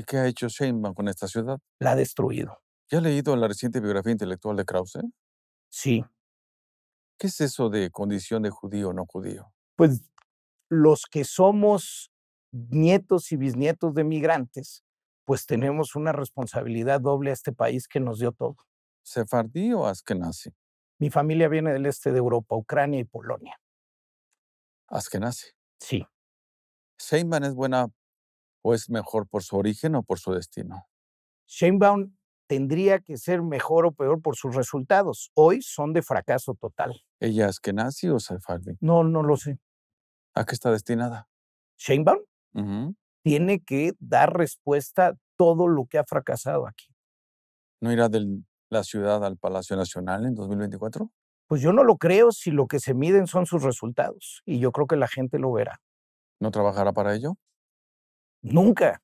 ¿Y qué ha hecho Sheinman con esta ciudad? La ha destruido. ¿Ya ha leído la reciente biografía intelectual de Krause? Sí. ¿Qué es eso de condición de judío o no judío? Pues los que somos nietos y bisnietos de migrantes, pues tenemos una responsabilidad doble a este país que nos dio todo. ¿Sefardí o Askenazi? Mi familia viene del este de Europa, Ucrania y Polonia. ¿Askenazi? Sí. Sheinman es buena o es mejor por su origen o por su destino? Sheinbaum tendría que ser mejor o peor por sus resultados. Hoy son de fracaso total. ¿Ella es Kenazi o No, no lo sé. ¿A qué está destinada? Sheinbaum tiene que dar respuesta a todo lo que ha fracasado aquí. ¿No irá de la ciudad al Palacio Nacional en 2024? Pues yo no lo creo si lo que se miden son sus resultados y yo creo que la gente lo verá. ¿No trabajará para ello? Nunca.